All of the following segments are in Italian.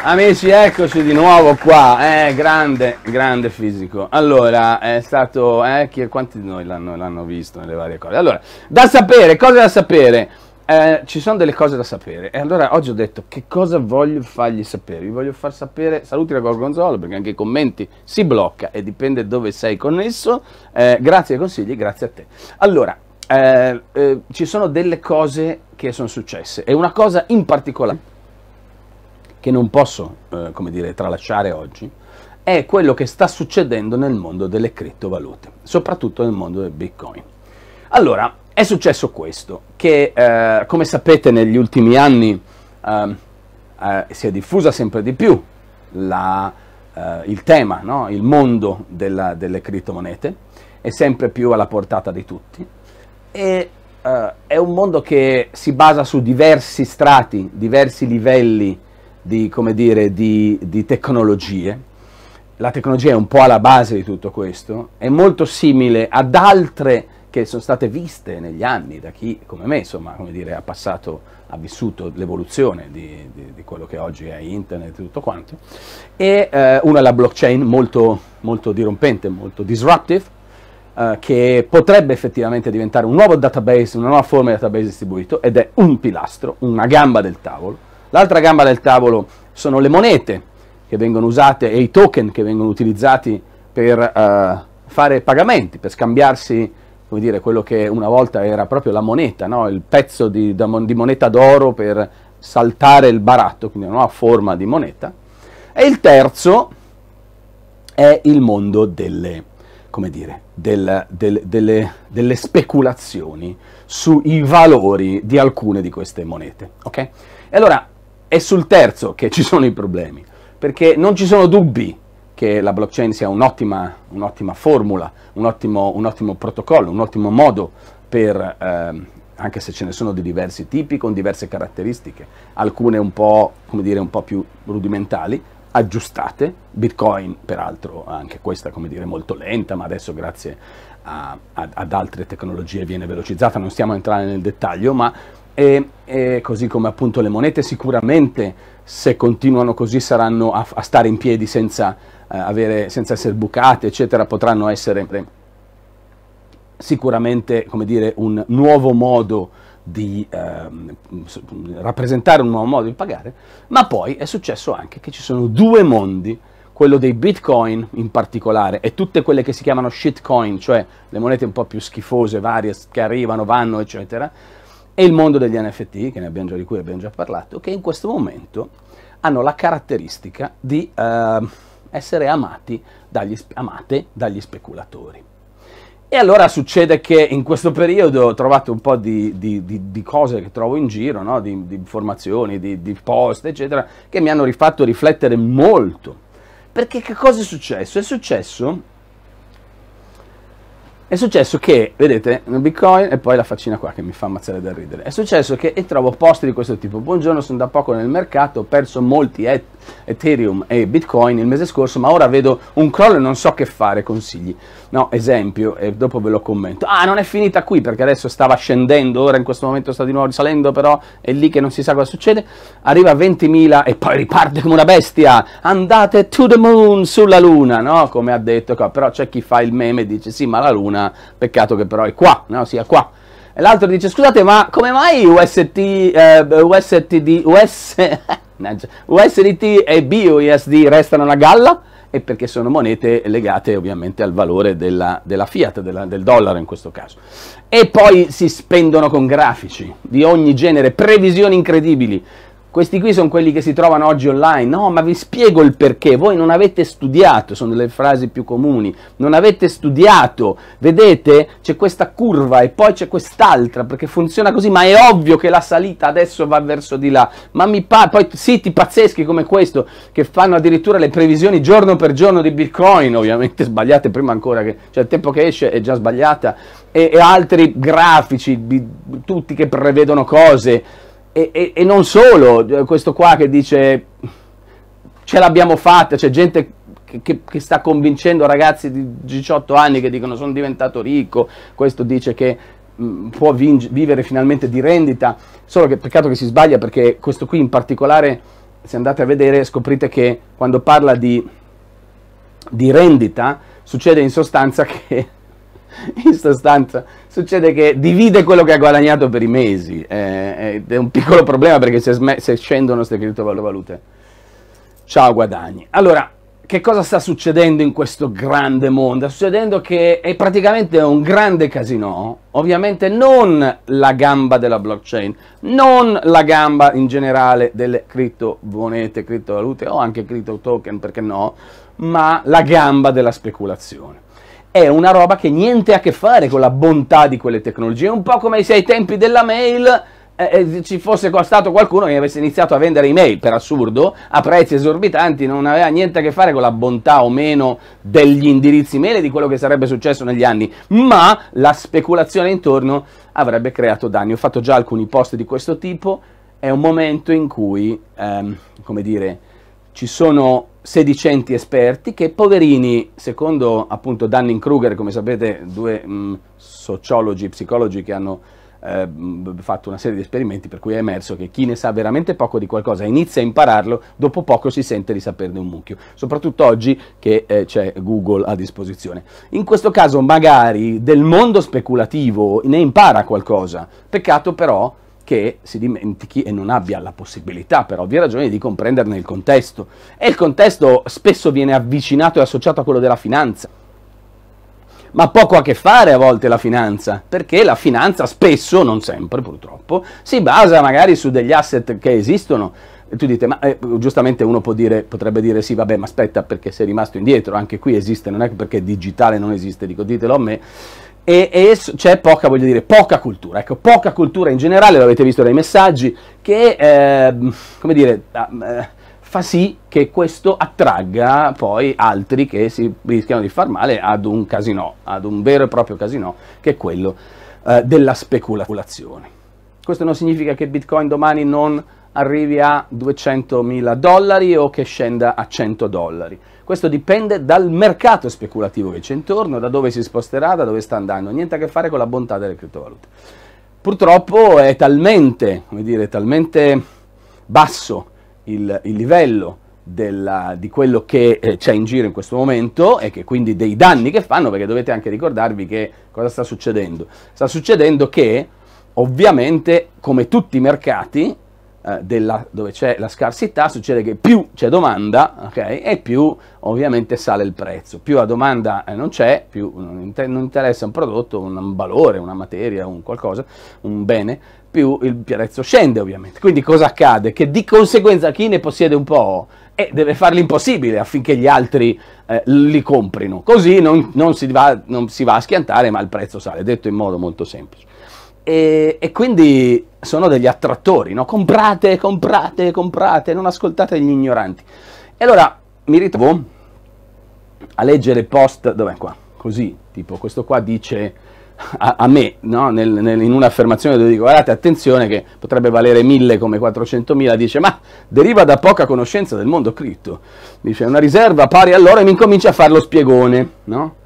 Amici, eccoci di nuovo qua, eh, grande, grande fisico. Allora, è stato, eh, chi, quanti di noi l'hanno, visto nelle varie cose? Allora, da sapere, cose da sapere? Eh, ci sono delle cose da sapere e allora oggi ho detto che cosa voglio fargli sapere, vi voglio far sapere, saluti da Gorgonzola perché anche i commenti si blocca e dipende dove sei connesso, eh, grazie ai consigli, grazie a te. Allora, eh, eh, ci sono delle cose che sono successe e una cosa in particolare che non posso, eh, come dire, tralasciare oggi, è quello che sta succedendo nel mondo delle criptovalute, soprattutto nel mondo del Bitcoin. Allora, è successo questo, che eh, come sapete negli ultimi anni ehm, eh, si è diffusa sempre di più la, eh, il tema, no? il mondo della, delle criptomonete, è sempre più alla portata di tutti e eh, è un mondo che si basa su diversi strati, diversi livelli di, dire, di, di tecnologie, la tecnologia è un po' alla base di tutto questo, è molto simile ad altre che sono state viste negli anni da chi come me, insomma, come dire, ha passato, ha vissuto l'evoluzione di, di, di quello che oggi è internet e tutto quanto, e eh, una è la blockchain molto, molto dirompente, molto disruptive, eh, che potrebbe effettivamente diventare un nuovo database, una nuova forma di database distribuito ed è un pilastro, una gamba del tavolo, L'altra gamba del tavolo sono le monete che vengono usate e i token che vengono utilizzati per uh, fare pagamenti, per scambiarsi come dire, quello che una volta era proprio la moneta, no? il pezzo di, di moneta d'oro per saltare il baratto, quindi una nuova forma di moneta. E il terzo è il mondo delle, dire, del, del, delle, delle speculazioni sui valori di alcune di queste monete. Okay? E allora è sul terzo che ci sono i problemi, perché non ci sono dubbi che la blockchain sia un'ottima, un formula, un ottimo, un ottimo, protocollo, un ottimo modo per, ehm, anche se ce ne sono di diversi tipi, con diverse caratteristiche, alcune un po', dire, un po più rudimentali, aggiustate, Bitcoin peraltro anche questa come dire molto lenta, ma adesso grazie a, a, ad altre tecnologie viene velocizzata, non stiamo a entrare nel dettaglio, ma e, e, così come appunto le monete sicuramente se continuano così saranno a, a stare in piedi senza, eh, avere, senza, essere bucate eccetera potranno essere sicuramente come dire un nuovo modo di eh, rappresentare un nuovo modo di pagare ma poi è successo anche che ci sono due mondi quello dei bitcoin in particolare e tutte quelle che si chiamano shitcoin cioè le monete un po' più schifose varie che arrivano vanno eccetera e il mondo degli NFT, che ne abbiamo già, di cui abbiamo già parlato, che in questo momento hanno la caratteristica di eh, essere amati dagli, amate dagli speculatori. E allora succede che in questo periodo ho trovato un po' di, di, di, di cose che trovo in giro, no? di, informazioni, di, post, eccetera, che mi hanno rifatto riflettere molto. Perché che cosa è successo? È successo è successo che, vedete, un bitcoin e poi la faccina qua che mi fa ammazzare da ridere. È successo che e trovo posti di questo tipo. Buongiorno, sono da poco nel mercato, ho perso molti et Ethereum e Bitcoin il mese scorso, ma ora vedo un crollo e non so che fare, consigli. No, esempio, e dopo ve lo commento. Ah, non è finita qui perché adesso stava scendendo, ora in questo momento sta di nuovo risalendo, però è lì che non si sa cosa succede. Arriva a 20.000 e poi riparte come una bestia. Andate to the moon, sulla luna, no? Come ha detto Però c'è chi fa il meme e dice sì, ma la luna California, peccato che però è qua, no? Sia qua. E l'altro dice, scusate, ma come mai UST, eh, USTD, US, USDT e BUSD restano una galla? E perché sono monete legate ovviamente al valore della, della fiat, della, del dollaro in questo caso. E poi si spendono con grafici di ogni genere, previsioni incredibili. Questi qui sono quelli che si trovano oggi online. No, ma vi spiego il perché. Voi non avete studiato, sono le frasi più comuni. Non avete studiato. Vedete? C'è questa curva e poi c'è quest'altra perché funziona così, ma è ovvio che la salita adesso va verso di là. Ma mi pare poi siti pazzeschi come questo che fanno addirittura le previsioni giorno per giorno di Bitcoin, ovviamente sbagliate prima ancora che cioè il tempo che esce è già sbagliata e, e altri grafici tutti che prevedono cose e, e, e non solo, eh, questo qua che dice ce l'abbiamo fatta, c'è gente che, che, sta convincendo ragazzi di 18 anni che dicono sono diventato ricco, questo dice che mh, mm, può vinge, vivere finalmente di rendita, solo che peccato che si sbaglia perché questo qui in particolare, se andate a vedere, scoprite che quando parla di, di rendita succede in sostanza che in sostanza succede che divide quello che ha guadagnato per i mesi eh, eh è un piccolo problema perché se, se scendono queste criptovalute ciao guadagni allora che cosa sta succedendo in questo grande mondo? Sta succedendo che è praticamente un grande casino, ovviamente non la gamba della blockchain, non la gamba in generale delle criptomonete, criptovalute o anche cripto token, perché no, ma la gamba della speculazione è una roba che niente ha a che fare con la bontà di quelle tecnologie, un po' come se ai tempi della mail eh, eh ci fosse stato qualcuno che avesse iniziato a vendere email per assurdo a prezzi esorbitanti, non aveva niente a che fare con la bontà o meno degli indirizzi mail e di quello che sarebbe successo negli anni, ma la speculazione intorno avrebbe creato danni. Ho fatto già alcuni post di questo tipo, è un momento in cui, ehm, come dire, ci sono sedicenti esperti che poverini, secondo appunto Dunning-Kruger, come sapete, due mh, mm, sociologi, psicologi che hanno eh, fatto una serie di esperimenti per cui è emerso che chi ne sa veramente poco di qualcosa inizia a impararlo, dopo poco si sente di saperne un mucchio, soprattutto oggi che eh, c'è Google a disposizione. In questo caso magari del mondo speculativo ne impara qualcosa, peccato però che si dimentichi e non abbia la possibilità, per ovvie ragioni, di comprenderne il contesto. E il contesto spesso viene avvicinato e associato a quello della finanza. Ma poco a che fare a volte la finanza, perché la finanza spesso, non sempre purtroppo, si basa magari su degli asset che esistono. E tu dite, ma eh, giustamente uno dire, potrebbe dire sì, vabbè, ma aspetta perché sei rimasto indietro, anche qui esiste, non è perché digitale non esiste, dico ditelo a me e, e c'è poca, voglio dire, poca cultura, ecco, poca cultura in generale, l'avete visto dai messaggi, che, eh, come dire, ah, eh, fa sì che questo attragga poi altri che si rischiano di far male ad un casino, ad un vero e proprio casino, che è quello eh, della speculazione. Questo non significa che Bitcoin domani non arrivi a 200.000 dollari o che scenda a 100 dollari. Questo dipende dal mercato speculativo che c'è intorno, da dove si sposterà, da dove sta andando, niente a che fare con la bontà delle criptovalute. Purtroppo è talmente, dire, talmente basso il, il livello della, di quello che eh, c'è in giro in questo momento e che quindi dei danni che fanno, perché dovete anche ricordarvi che cosa sta succedendo. Sta succedendo che ovviamente come tutti i mercati eh, della, dove c'è la scarsità, succede che più c'è domanda okay, e più ovviamente sale il prezzo. Più la domanda eh, non c'è, più non, inter non, interessa un prodotto, un valore, una materia, un qualcosa, un bene, più il prezzo scende ovviamente. Quindi cosa accade? Che di conseguenza chi ne possiede un po' eh, deve fare l'impossibile affinché gli altri eh, li comprino. Così non, non, si va, non si va a schiantare ma il prezzo sale, detto in modo molto semplice. E, e, quindi sono degli attrattori, no? comprate, comprate, comprate, non ascoltate gli ignoranti. E allora mi ritrovo a leggere post, dov'è qua? Così, tipo questo qua dice a, a me, no? nel, nel, in un'affermazione dove dico guardate attenzione che potrebbe valere mille come 400.000, dice ma deriva da poca conoscenza del mondo cripto, dice una riserva pari all'ora e mi incomincia a fare lo spiegone, no?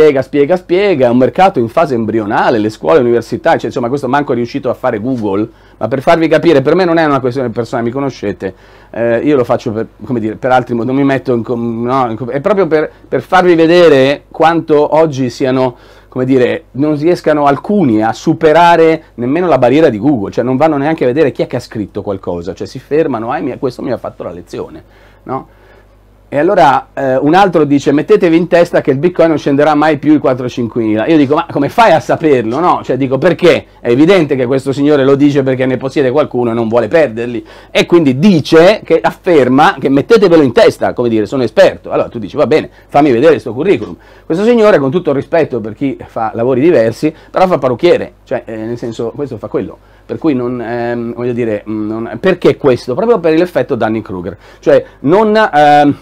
spiega, spiega, spiega, è un mercato in fase embrionale, le scuole, le università, cioè, insomma questo manco è riuscito a fare Google, ma per farvi capire, per me non è una questione personale, mi conoscete, eh, io lo faccio per, come dire, per altri modi, non mi metto in... No, in è proprio per, per farvi vedere quanto oggi siano come dire, non riescano alcuni a superare nemmeno la barriera di Google, cioè non vanno neanche a vedere chi è che ha scritto qualcosa, cioè si fermano, ah, questo mi ha fatto la lezione, no? E allora eh, un altro dice mettetevi in testa che il bitcoin non scenderà mai più i 4-5 mila. Io dico ma come fai a saperlo? No, cioè dico perché? È evidente che questo signore lo dice perché ne possiede qualcuno e non vuole perderli. E quindi dice, che afferma, che mettetevelo in testa, come dire sono esperto. Allora tu dici va bene, fammi vedere questo curriculum. Questo signore con tutto il rispetto per chi fa lavori diversi, però fa parrucchiere, cioè eh, nel senso questo fa quello. Per cui non, ehm, voglio dire, mm, non, perché questo? Proprio per l'effetto danny kruger cioè non, ehm,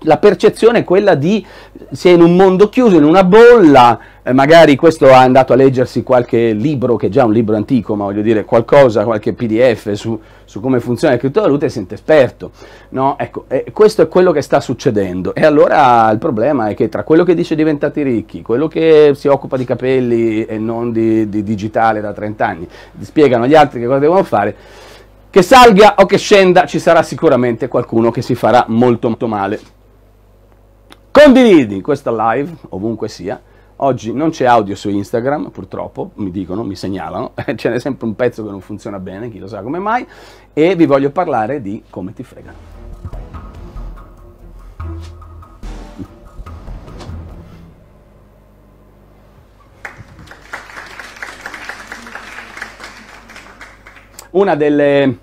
la percezione è quella di sei in un mondo chiuso, in una bolla, eh, magari questo è andato a leggersi qualche libro, che è già un libro antico, ma voglio dire qualcosa, qualche pdf su, su come funziona la criptovaluta e si sente esperto. No? Ecco, eh, questo è quello che sta succedendo. E allora il problema è che tra quello che dice diventati ricchi, quello che si occupa di capelli e non di, di digitale da 30 anni, spiegano agli altri che cosa devono fare, che salga o che scenda ci sarà sicuramente qualcuno che si farà molto, molto male. Condividi questa live, ovunque sia, Oggi non c'è audio su Instagram, purtroppo, mi dicono, mi segnalano, ce n'è sempre un pezzo che non funziona bene, chi lo sa come mai, e vi voglio parlare di come ti fregano. Una delle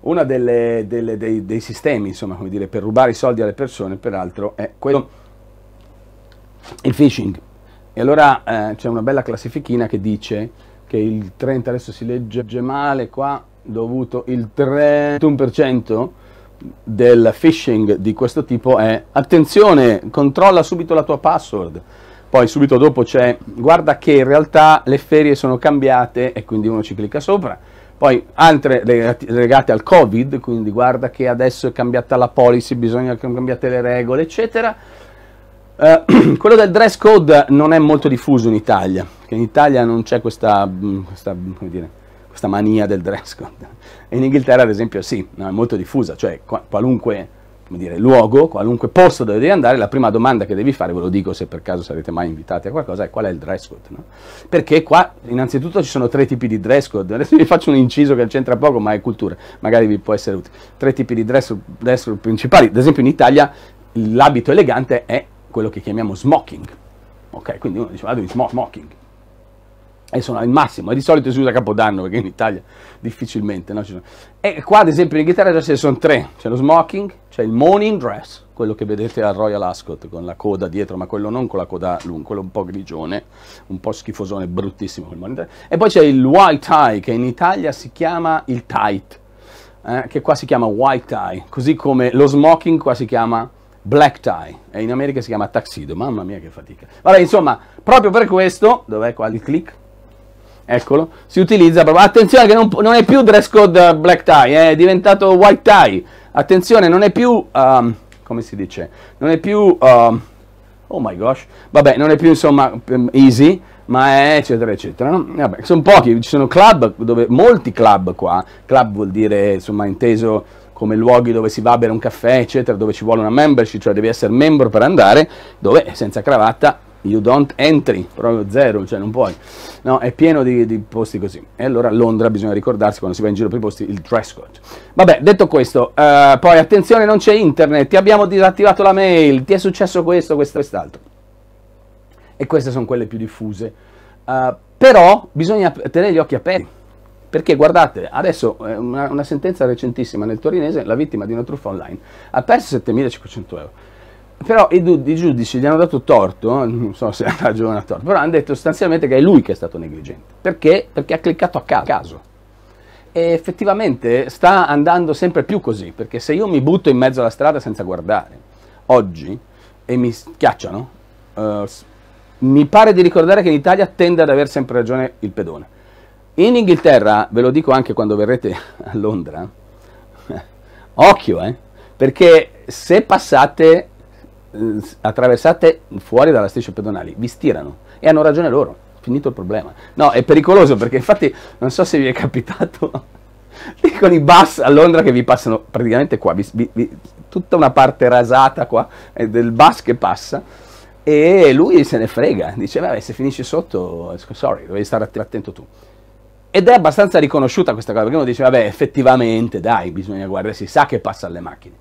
uno delle, delle, dei, dei, sistemi, insomma, come dire, per rubare i soldi alle persone, peraltro, è quello, il phishing. E allora eh, c'è una bella classifichina che dice che il 30 adesso si legge male qua, dovuto il 31% del phishing di questo tipo è attenzione, controlla subito la tua password. Poi subito dopo c'è guarda che in realtà le ferie sono cambiate e quindi uno ci clicca sopra. Poi altre legate al Covid, quindi guarda che adesso è cambiata la policy, bisogna che cambiate le regole, eccetera. Uh, quello del dress code non è molto diffuso in Italia, perché in Italia non c'è questa, mm, questa, dire, questa mania del dress code. in Inghilterra, ad esempio, sì, no, è molto diffusa, cioè qualunque dire, luogo, qualunque posto dove devi andare, la prima domanda che devi fare, ve lo dico se per caso sarete mai invitati a qualcosa, è qual è il dress code. No? Perché qua innanzitutto ci sono tre tipi di dress code, adesso vi faccio un inciso che c'entra poco, ma è cultura, magari vi può essere utile. Tre tipi di dress code principali, ad esempio in Italia l'abito elegante è quello che chiamiamo smoking. Ok, quindi uno dice vado in smoking. E sono al massimo, e di solito si usa Capodanno perché in Italia difficilmente. No? E qua ad esempio in Inghilterra già ce ne sono tre, c'è lo smoking, c'è il morning dress, quello che vedete al Royal Ascot con la coda dietro, ma quello non con la coda lunga, quello un po' grigione, un po' schifosone, bruttissimo quel morning dress. E poi c'è il white tie che in Italia si chiama il tight, eh, che qua si chiama white tie, così come lo smoking qua si chiama black tie e in America si chiama taxido, mamma mia che fatica. Vabbè, insomma, proprio per questo, dov'è qua il click? Eccolo, si utilizza proprio, attenzione che non, non è più dress code eh, black tie, eh, è diventato white tie, attenzione non è più, um, come si dice, non è più, um, oh my gosh, vabbè non è più insomma ehm, easy, ma è eccetera eccetera. No? Vabbè, sono pochi, ci sono club, dove, molti club qua, club vuol dire insomma inteso come luoghi dove si va a bere un caffè, eccetera, dove ci vuole una membership, cioè devi essere membro per andare, dove senza cravatta you don't entry, proprio zero, cioè non puoi. No, è pieno di, di, posti così. E allora a Londra bisogna ricordarsi quando si va in giro per i posti il dress code. Vabbè, detto questo, eh, poi attenzione, non c'è internet, ti abbiamo disattivato la mail, ti è successo questo, questo, e quest'altro. E queste sono quelle più diffuse. Uh, però bisogna tenere gli occhi aperti perché guardate, adesso eh, una, una sentenza recentissima nel torinese, la vittima di una truffa online ha perso 7.500 euro però i, i, giudici gli hanno dato torto, eh, non so se ha ragione o torto, però hanno detto sostanzialmente che è lui che è stato negligente. Perché? Perché ha cliccato a caso. E effettivamente sta andando sempre più così, perché se io mi butto in mezzo alla strada senza guardare, oggi, e mi schiacciano, uh, mi pare di ricordare che in Italia tende ad avere sempre ragione il pedone in Inghilterra, ve lo dico anche quando verrete a Londra, eh, occhio, eh, perché se passate, eh, attraversate fuori dalla striscia pedonale, vi stirano e hanno ragione loro, finito il problema. No, è pericoloso perché infatti non so se vi è capitato con i bus a Londra che vi passano praticamente qua, vi, vi, tutta una parte rasata qua eh, del bus che passa e lui se ne frega, dice vabbè se finisci sotto, sorry, devi stare attento tu ed è abbastanza riconosciuta questa cosa, perché uno dice, vabbè, effettivamente, dai, bisogna guardare, si sa che passa alle macchine.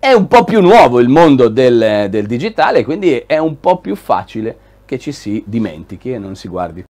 È un po' più nuovo il mondo del, del digitale, quindi è un po' più facile che ci si dimentichi e non si guardi